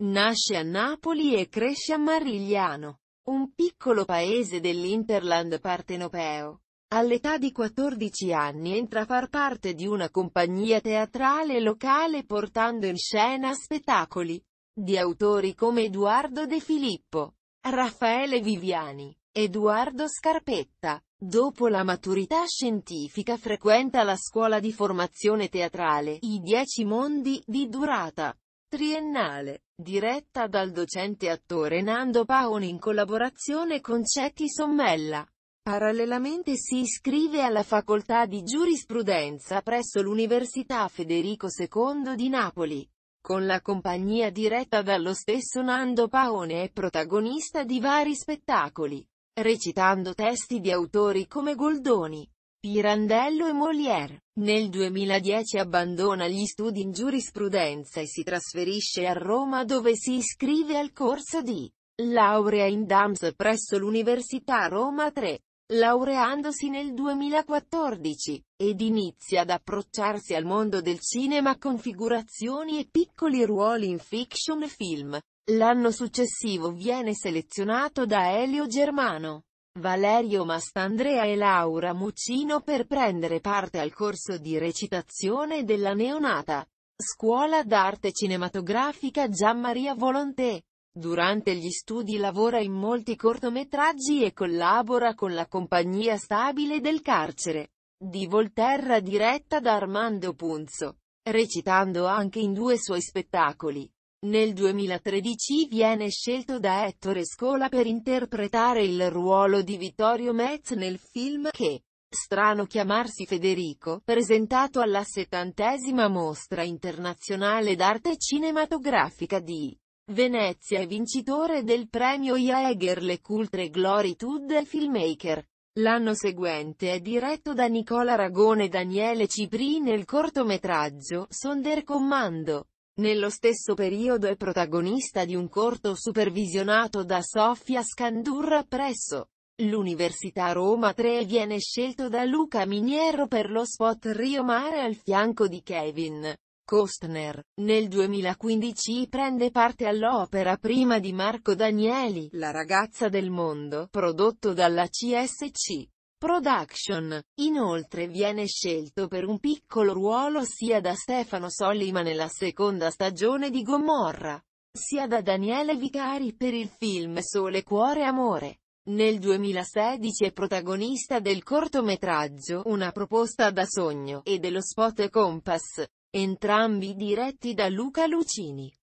Nasce a Napoli e cresce a Marigliano, un piccolo paese dell'Interland partenopeo. All'età di 14 anni entra a far parte di una compagnia teatrale locale portando in scena spettacoli di autori come Edoardo De Filippo, Raffaele Viviani, Edoardo Scarpetta. Dopo la maturità scientifica frequenta la scuola di formazione teatrale I Dieci Mondi di Durata Triennale, diretta dal docente attore Nando Paoni in collaborazione con Cetti Sommella. Parallelamente si iscrive alla facoltà di giurisprudenza presso l'Università Federico II di Napoli. Con la compagnia diretta dallo stesso Nando Paone è protagonista di vari spettacoli, recitando testi di autori come Goldoni, Pirandello e Molière. Nel 2010 abbandona gli studi in giurisprudenza e si trasferisce a Roma dove si iscrive al corso di laurea in DAMS presso l'Università Roma 3, laureandosi nel 2014, ed inizia ad approcciarsi al mondo del cinema con figurazioni e piccoli ruoli in fiction e film. L'anno successivo viene selezionato da Elio Germano Valerio Mastandrea e Laura Muccino per prendere parte al corso di recitazione della neonata Scuola d'arte cinematografica Gianmaria Volontè. Durante gli studi lavora in molti cortometraggi e collabora con la compagnia stabile del carcere di Volterra diretta da Armando Punzo, recitando anche in due suoi spettacoli. Nel 2013 viene scelto da Ettore Scola per interpretare il ruolo di Vittorio Metz nel film che, strano chiamarsi Federico, presentato alla settantesima mostra internazionale d'arte cinematografica di Venezia e vincitore del premio Jaeger Le Cultre Glory to the Filmmaker. L'anno seguente è diretto da Nicola Ragone e Daniele Cipri nel cortometraggio Sonder Commando. Nello stesso periodo è protagonista di un corto supervisionato da Sofia Scandurra presso l'Università Roma 3 e viene scelto da Luca Miniero per lo spot Rio Mare al fianco di Kevin Costner. Nel 2015 prende parte all'opera prima di Marco Danieli, La ragazza del mondo, prodotto dalla CSC. Production. Inoltre viene scelto per un piccolo ruolo sia da Stefano Sollima nella seconda stagione di Gomorra, sia da Daniele Vicari per il film Sole Cuore Amore. Nel 2016 è protagonista del cortometraggio Una proposta da sogno e dello spot Compass, entrambi diretti da Luca Lucini.